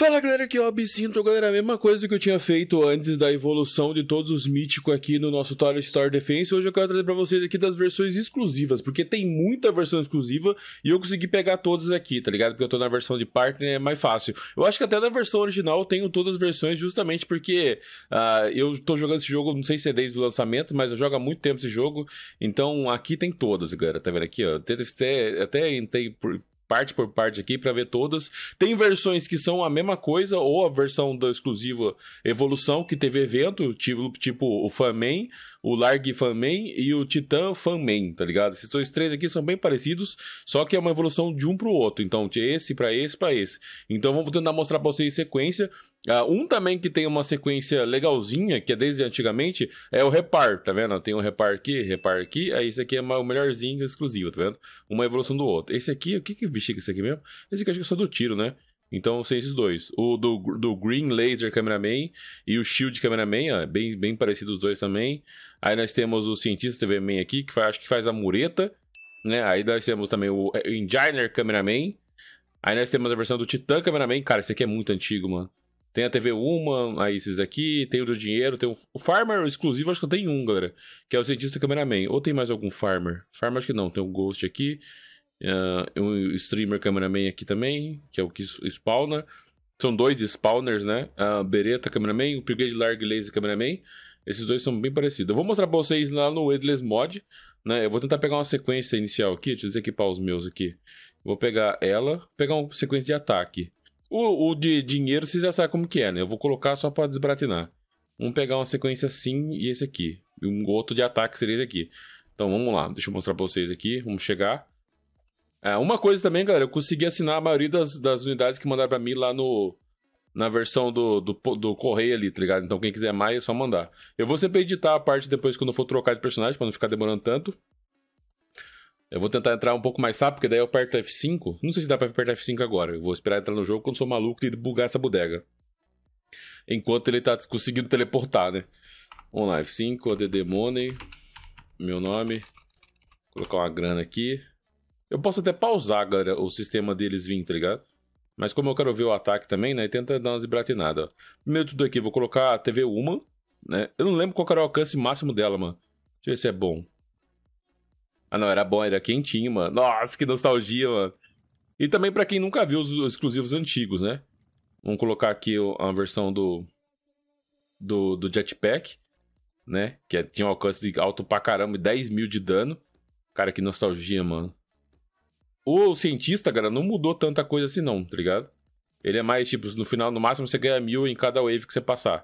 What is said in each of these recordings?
Fala galera, aqui é o Absinto. Galera, a mesma coisa que eu tinha feito antes da evolução de todos os míticos aqui no nosso Tower Star Defense. Hoje eu quero trazer pra vocês aqui das versões exclusivas, porque tem muita versão exclusiva e eu consegui pegar todas aqui, tá ligado? Porque eu tô na versão de partner, é mais fácil. Eu acho que até na versão original eu tenho todas as versões, justamente porque uh, eu tô jogando esse jogo, não sei se é desde o lançamento, mas eu jogo há muito tempo esse jogo, então aqui tem todas, galera. Tá vendo aqui, ó? Até, até entrei por, parte por parte aqui para ver todas. Tem versões que são a mesma coisa, ou a versão da exclusiva Evolução, que teve evento, tipo, tipo o Fanman, o Larg Fanman e o Titan Fanman, tá ligado? Esses dois três aqui são bem parecidos, só que é uma evolução de um pro outro. Então, de esse para esse para esse. Então, vamos tentar mostrar pra vocês sequência. Uh, um também que tem uma sequência legalzinha, que é desde antigamente, é o Repar, tá vendo? Tem o um Repar aqui, Repar aqui, aí esse aqui é o melhorzinho exclusivo, tá vendo? Uma evolução do outro. Esse aqui, o que que bexiga esse aqui mesmo? Esse aqui acho que é só do tiro, né? Então são esses dois. O do, do Green Laser Cameraman e o Shield Cameraman, ó, bem, bem parecidos os dois também. Aí nós temos o Cientista TV Man aqui, que faz, acho que faz a mureta, né? Aí nós temos também é, o Engineer Cameraman. Aí nós temos a versão do Titan Cameraman. Cara, esse aqui é muito antigo, mano. Tem a TV Uma, aí esses aqui, tem o do Dinheiro, tem o Farmer exclusivo, acho que eu tenho um, galera, que é o Cientista Cameraman. Ou tem mais algum Farmer? Farmer acho que não, tem o um Ghost aqui uh, um streamer cameraman aqui também, que é o que spawna. São dois spawners, né? A Beretta cameraman, o Brigade Larg Laser cameraman. Esses dois são bem parecidos. Eu vou mostrar pra vocês lá no Endless Mod, né? Eu vou tentar pegar uma sequência inicial aqui, deixa eu desequipar os meus aqui. Vou pegar ela, pegar uma sequência de ataque. O, o de dinheiro vocês já sabem como que é, né? Eu vou colocar só pra desbratinar. Vamos pegar uma sequência assim e esse aqui. E um outro de ataque seria esse aqui. Então vamos lá, deixa eu mostrar pra vocês aqui. Vamos chegar. É, uma coisa também, galera, eu consegui assinar a maioria das, das unidades que mandaram para mim lá no na versão do, do, do, correio ali, tá ligado? Então quem quiser mais é só mandar. Eu vou sempre editar a parte depois quando eu for trocar de personagem, para não ficar demorando tanto. Eu vou tentar entrar um pouco mais rápido, porque daí eu aperto F5. Não sei se dá pra apertar F5 agora. Eu vou esperar entrar no jogo quando sou maluco e bugar essa bodega. Enquanto ele tá conseguindo teleportar, né? Vamos lá, F5, ADD Money. Meu nome. Vou colocar uma grana aqui. Eu posso até pausar, galera, o sistema deles vir, tá ligado? Mas como eu quero ver o ataque também, né? Tenta dar umas bratinadas. Primeiro tudo aqui, vou colocar a TV 1, né? Eu não lembro qual era o alcance máximo dela, mano. Deixa eu ver se é bom. Ah, não, era bom, era quentinho, mano. Nossa, que nostalgia, mano. E também para quem nunca viu os exclusivos antigos, né? Vamos colocar aqui a versão do, do, do Jetpack, né? Que é, tinha um alcance de alto pra caramba, 10 mil de dano. Cara, que nostalgia, mano. O cientista, cara, não mudou tanta coisa assim, não, tá ligado? Ele é mais tipo, no final, no máximo você ganha mil em cada wave que você passar.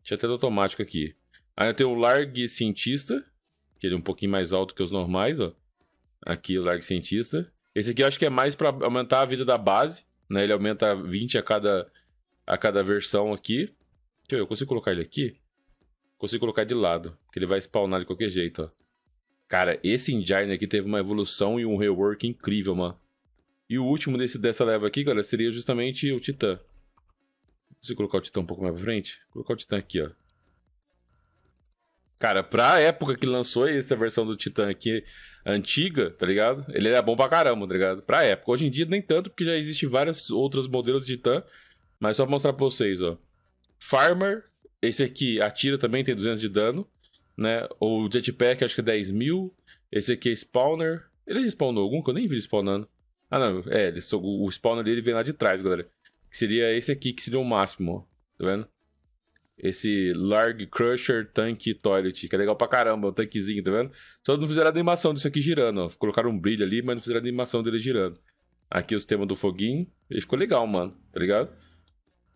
Deixa até automático aqui. Aí eu tenho o Larg Cientista, que ele é um pouquinho mais alto que os normais, ó. Aqui o Larg Cientista. Esse aqui eu acho que é mais para aumentar a vida da base, né? Ele aumenta 20 a cada, a cada versão aqui. Deixa eu ver, eu consigo colocar ele aqui? Consigo colocar de lado, que ele vai spawnar de qualquer jeito, ó. Cara, esse engine aqui teve uma evolução e um rework incrível, mano. E o último desse, dessa leva aqui, galera, seria justamente o Titã. Deixa eu colocar o Titã um pouco mais pra frente. Vou colocar o Titã aqui, ó. Cara, pra época que lançou essa versão do Titã aqui, antiga, tá ligado? Ele era bom pra caramba, tá ligado? Pra época. Hoje em dia nem tanto, porque já existe vários outros modelos de Titã. Mas só pra mostrar pra vocês, ó. Farmer, esse aqui atira também, tem 200 de dano né? O Jetpack, acho que é 10 mil. Esse aqui é Spawner. Ele spawnou algum que eu nem vi spawnando. Ah, não. É, ele, o spawner dele vem lá de trás, galera. Que seria esse aqui, que seria o máximo, ó. Tá vendo? Esse Large Crusher Tank Toilet, que é legal pra caramba, o um tanquezinho, tá vendo? Só não fizeram animação disso aqui girando, ó. Colocaram um brilho ali, mas não fizeram animação dele girando. Aqui o sistema do foguinho. Ele ficou legal, mano, tá ligado?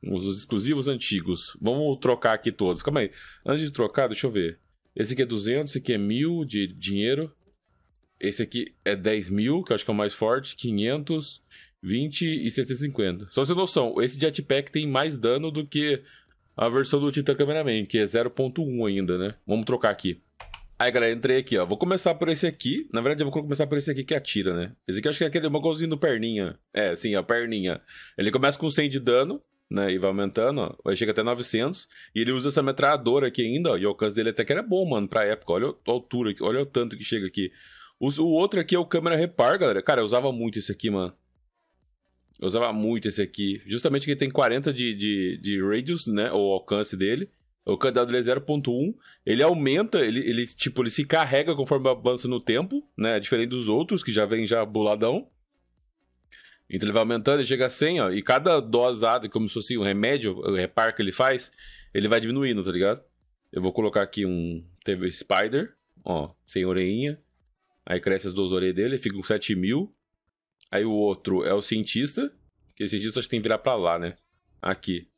Os exclusivos antigos. Vamos trocar aqui todos. Calma aí. Antes de trocar, deixa eu ver. Esse aqui é 200, esse aqui é 1000 de dinheiro. Esse aqui é 10 mil, que eu acho que é o mais forte. 500, 20 e 150. Só você noção, esse jetpack tem mais dano do que a versão do Titan Cameraman, que é 0.1 ainda, né? Vamos trocar aqui. Aí, galera, entrei aqui, ó. Vou começar por esse aqui. Na verdade, eu vou começar por esse aqui que é atira, né? Esse aqui eu acho que é aquele bagulhozinho do perninha. É, sim, a perninha. Ele começa com 100 de dano né? E vai aumentando, ó. Chega até 900. E ele usa essa metralhadora aqui ainda, ó. E o alcance dele até que era bom, mano, pra época. Olha a altura, olha o tanto que chega aqui. O, o outro aqui é o câmera repar, galera. Cara, eu usava muito esse aqui, mano. Eu usava muito esse aqui. Justamente que ele tem 40 de, de, de radius, né? O alcance dele. O cadeado dele é 0.1. Ele aumenta, ele, ele, tipo, ele se carrega conforme avança no tempo, né? Diferente dos outros, que já vem já boladão. Então ele vai aumentando, e chega a 100, ó. E cada dosado, como se fosse um remédio, o reparo que ele faz, ele vai diminuindo, tá ligado? Eu vou colocar aqui um. Teve Spider, ó, sem orelhinha. Aí cresce as duas orelhas dele, fica com 7 mil. Aí o outro é o cientista, que esse cientista acho que tem que virar pra lá, né? Aqui.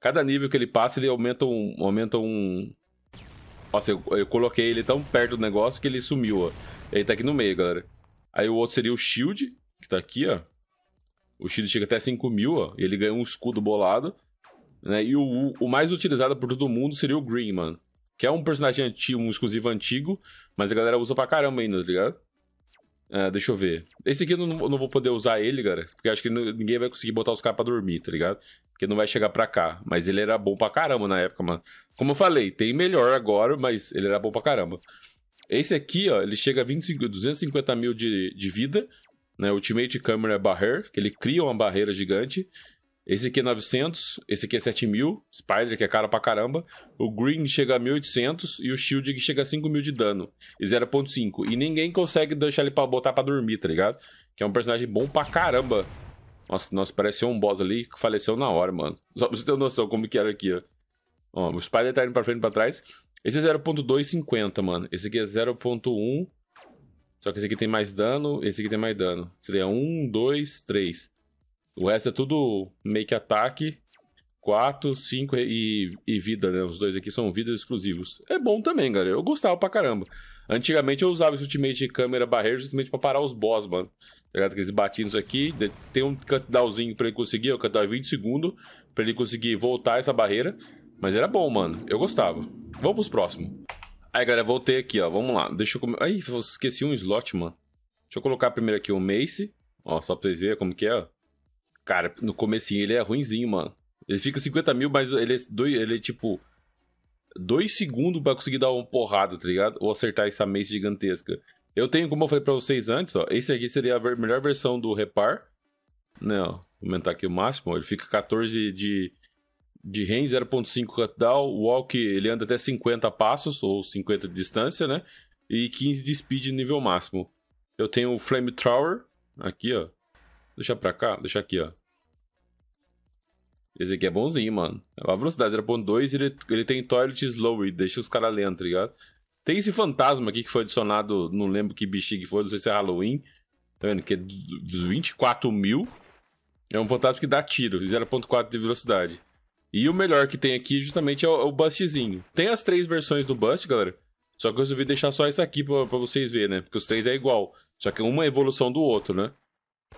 Cada nível que ele passa, ele aumenta um. Aumenta um... Nossa, eu, eu coloquei ele tão perto do negócio que ele sumiu, ó. Ele tá aqui no meio, galera. Aí o outro seria o Shield, que tá aqui, ó. O Chile chega até 5 mil, ó, e ele ganha um escudo bolado. Né? E o, o mais utilizado por todo mundo seria o Green, mano. Que é um personagem antigo, um exclusivo antigo, mas a galera usa pra caramba ainda, tá ligado? É, deixa eu ver. Esse aqui eu não, eu não, vou poder usar ele, cara, porque acho que ninguém vai conseguir botar os caras pra dormir, tá ligado? Porque não vai chegar pra cá. Mas ele era bom pra caramba na época, mano. Como eu falei, tem melhor agora, mas ele era bom pra caramba. Esse aqui, ó, ele chega a 25, 250 mil de, de vida né? Ultimate Camera é Barrier, que ele cria uma barreira gigante. Esse aqui é 900, esse aqui é 7000, Spider que é caro pra caramba, o Green chega a 1800 e o Shield que chega a 5000 de dano e 0.5. E ninguém consegue deixar ele pra botar pra dormir, tá ligado? Que é um personagem bom pra caramba. Nossa, nossa pareceu um boss ali que faleceu na hora, mano. Só pra você ter noção como que era aqui, ó. ó o Spider tá indo pra frente e pra trás. Esse é 0.250, mano. Esse aqui é 0.1 só que esse aqui tem mais dano, esse aqui tem mais dano. Seria um, dois, três. O resto é tudo meio que ataque. 4, 5 e, e, vida, né? Os dois aqui são vidas exclusivos. É bom também, galera. Eu gostava pra caramba. Antigamente eu usava esse ultimate de câmera barreira justamente pra parar os boss, mano. Tá ligado? Que eles batiam isso aqui. Tem um cutdownzinho pra ele conseguir, ó. Cutdown 20 é segundos. Pra ele conseguir voltar essa barreira. Mas era bom, mano. Eu gostava. Vamos pros próximos. Aí, galera, voltei aqui, ó. Vamos lá. Deixa eu... Ai, esqueci um slot, mano. Deixa eu colocar primeiro aqui o Mace. Ó, só pra vocês verem como que é, ó. Cara, no comecinho ele é ruimzinho, mano. Ele fica 50 mil, mas ele é, dois, ele é tipo... Dois segundos pra conseguir dar uma porrada, tá ligado? Ou acertar essa Mace gigantesca. Eu tenho, como eu falei pra vocês antes, ó. Esse aqui seria a melhor versão do Repar. Né, ó. Vou aumentar aqui o máximo. ele fica 14 de de range, 0.5 cutdown, walk ele anda até 50 passos, ou 50 de distância, né? E 15 de speed nível máximo. Eu tenho o Flamethrower, aqui, ó. Deixa pra cá, deixa aqui, ó. Esse aqui é bonzinho, mano. É A velocidade 0.2 ele, ele tem toilet slow e deixa os caras lentos, tá ligado? Tem esse fantasma aqui que foi adicionado, não lembro que bichinho que foi, não sei se é Halloween. Tá vendo? Que é dos 24 mil. É um fantasma que dá tiro, 0.4 de velocidade. E o melhor que tem aqui justamente é o, é o Bustzinho. Tem as três versões do Bust, galera. Só que eu resolvi deixar só isso aqui pra, pra vocês verem, né? Porque os três é igual. Só que uma é evolução do outro, né?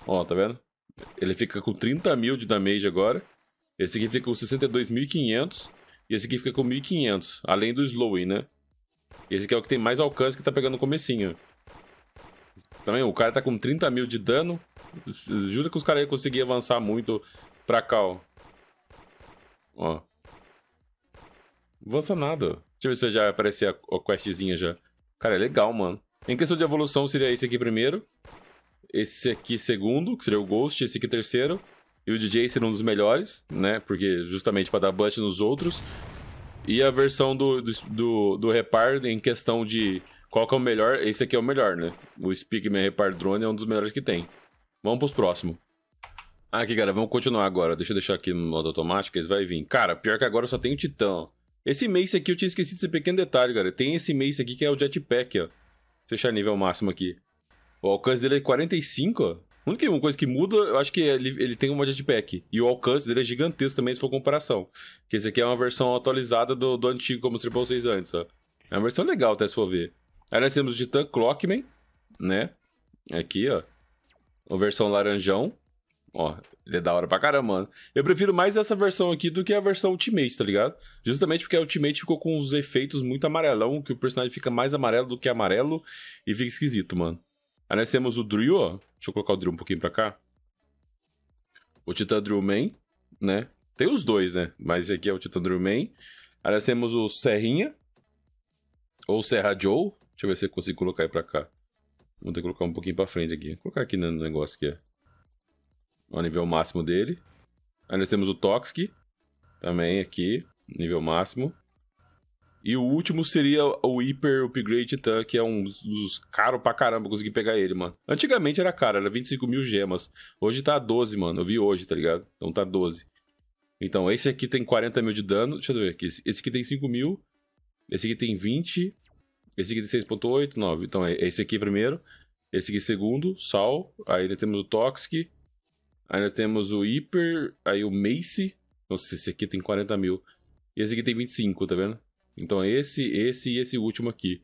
Ó, tá vendo? Ele fica com 30 mil de damage agora. Esse aqui fica com 62.500. E esse aqui fica com 1.500. Além do slowing, né? Esse aqui é o que tem mais alcance que tá pegando no comecinho. Também, tá o cara tá com 30 mil de dano. Jura que os caras iam conseguir avançar muito pra cá, ó. Ó. avança nada. Deixa eu ver se já aparecer a, a questzinha já. Cara, é legal, mano. Em questão de evolução, seria esse aqui primeiro. Esse aqui segundo, que seria o Ghost. Esse aqui terceiro. E o DJ seria um dos melhores, né? Porque justamente para dar bust nos outros. E a versão do, do, do, do Repar em questão de qual que é o melhor. Esse aqui é o melhor, né? O Speakman Repar Drone é um dos melhores que tem. Vamos pros próximos. Aqui, cara, vamos continuar agora. Deixa eu deixar aqui no modo automático, eles vai vir. Cara, pior que agora eu só tenho o Titã. Esse Mace aqui eu tinha esquecido esse pequeno detalhe, cara. Tem esse Mace aqui que é o Jetpack, ó. Fechar nível máximo aqui. O alcance dele é 45, ó. A única coisa que muda, eu acho que é ele, ele tem uma jetpack. E o alcance dele é gigantesco também, se for comparação. Que esse aqui é uma versão atualizada do, do antigo, como eu mostrei pra vocês antes, ó. É uma versão legal, até se for ver. Aí nós temos o Titan Clockman, né? Aqui, ó. A versão laranjão. Ó, ele é da hora pra caramba, mano. Eu prefiro mais essa versão aqui do que a versão Ultimate, tá ligado? Justamente porque a Ultimate ficou com os efeitos muito amarelão, que o personagem fica mais amarelo do que amarelo e fica esquisito, mano. Aí nós temos o Drill, ó. Deixa eu colocar o Drill um pouquinho pra cá. O Titan Drill Man, né? Tem os dois, né? Mas aqui é o Titan Drill Man. Aí nós temos o Serrinha. Ou Serra Joe. Deixa eu ver se eu consigo colocar aí pra cá. Vou ter que colocar um pouquinho pra frente aqui. Vou colocar aqui no negócio aqui, ó ao nível máximo dele. Aí nós temos o Toxic, também aqui, nível máximo. E o último seria o Hyper Upgrade Titan, que é um dos caros pra caramba conseguir pegar ele, mano. Antigamente era caro, era 25 mil gemas. Hoje tá 12, mano. Eu vi hoje, tá ligado? Então tá 12. Então, esse aqui tem 40 mil de dano. Deixa eu ver aqui. Esse aqui tem 5 mil. Esse aqui tem 20. Esse aqui tem 6.8, 9. Então, é esse aqui primeiro. Esse aqui segundo, Sal. Aí temos o Toxic. Ainda temos o Hyper, aí o Mace. Nossa, esse aqui tem 40 mil. E esse aqui tem 25, tá vendo? Então é esse, esse e esse último aqui.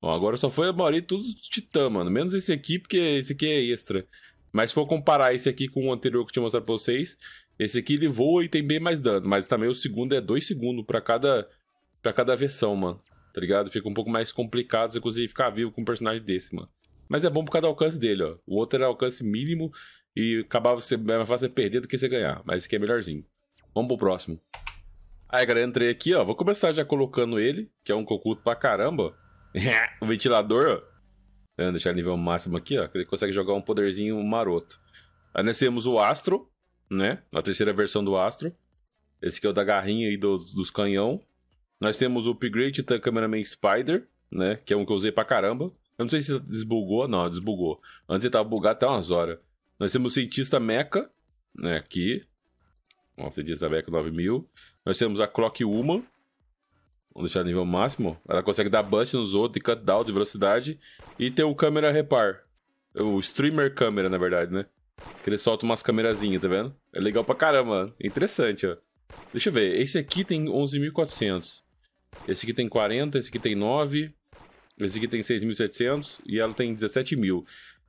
Bom, agora só foi a maioria tudo titã, mano. Menos esse aqui, porque esse aqui é extra. Mas se for comparar esse aqui com o anterior que eu tinha mostrado pra vocês, esse aqui ele voa e tem bem mais dano. Mas também o segundo é 2 segundos pra cada, pra cada versão, mano. Tá ligado? Fica um pouco mais complicado você conseguir ficar vivo com um personagem desse, mano. Mas é bom por causa do alcance dele, ó. O outro era alcance mínimo e acabava você mais fácil perder do que você ganhar. Mas esse aqui é melhorzinho. Vamos pro próximo. Aí, galera, entrei aqui, ó. Vou começar já colocando ele, que é um cocuto pra caramba. o ventilador, ó. Vou deixar nível máximo aqui, ó. Que ele consegue jogar um poderzinho maroto. Aí nós temos o Astro, né? A terceira versão do Astro. Esse aqui é o da garrinha e dos, dos canhão. Nós temos o Upgrade Tan Cameraman Spider, né? Que é um que eu usei pra caramba. Eu não sei se desbugou, não, desbugou. Antes ele tava bugado até umas horas. Nós temos o cientista Mecha, né, aqui. Ó, o cientista Mecha 9000. Nós temos a Clock Woman. Vamos deixar nível máximo. Ela consegue dar bust nos outros e down de velocidade. E tem o câmera repar. É o streamer câmera, na verdade, né? Que ele solta umas câmerazinhas, tá vendo? É legal pra caramba. interessante, ó. Deixa eu ver. Esse aqui tem 11.400. Esse aqui tem 40, esse aqui tem 9. Esse aqui tem 6.700 e ela tem 17.000.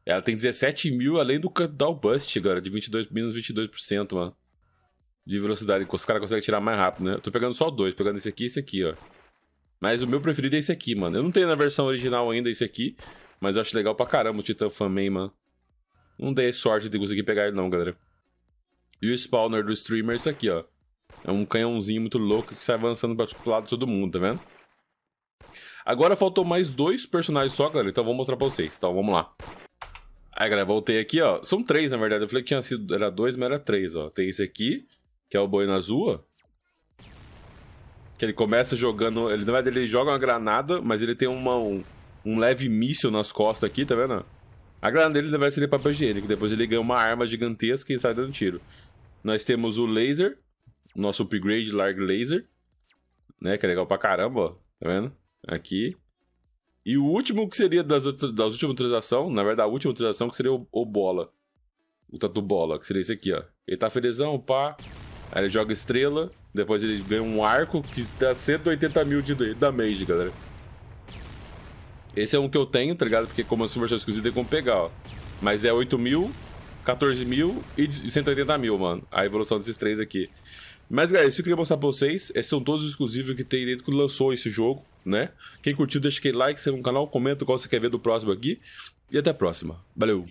Ela tem 17.000 além do Cutdown Bust, cara, de 22, menos 22%, mano. De velocidade, os caras conseguem tirar mais rápido, né? Eu tô pegando só dois, pegando esse aqui e esse aqui, ó. Mas o meu preferido é esse aqui, mano. Eu não tenho na versão original ainda esse aqui, mas eu acho legal pra caramba o Titan Fanman, mano. Não dei sorte de conseguir pegar ele não, galera. E o spawner do streamer é esse aqui, ó. É um canhãozinho muito louco que sai avançando pro lado de todo mundo, tá vendo? Agora faltou mais dois personagens só, galera. Então vou mostrar pra vocês. Então vamos lá. Aí, galera, voltei aqui, ó. São três, na verdade. Eu falei que tinha sido... Era dois, mas era três, ó. Tem esse aqui, que é o Boina Azul, ó. Que ele começa jogando... Ele, não verdade, ele joga uma granada, mas ele tem uma, um, um leve míssil nas costas aqui, tá vendo? A granada dele deve ser de papel higiênico. Depois ele ganha uma arma gigantesca e sai dando tiro. Nós temos o laser. Nosso upgrade Large Laser. Né? Que é legal pra caramba, ó. Tá vendo? aqui. E o último que seria das, das últimas transações, na verdade, a última transação que seria o, o Bola. O Tatu Bola, que seria esse aqui, ó. Ele tá felizão, pá. Aí ele joga estrela, depois ele ganha um arco que dá 180 mil de damage, galera. Esse é um que eu tenho, tá ligado? Porque como é versão exclusiva tem como pegar, ó. Mas é 8 mil, 14 mil e 180 mil, mano. A evolução desses três aqui. Mas, galera, isso que eu queria mostrar pra vocês. Esses é, são todos os exclusivos que tem dentro que lançou esse jogo, né? Quem curtiu, deixa aquele like, segue no canal, comenta qual você quer ver do próximo aqui. E até a próxima. Valeu!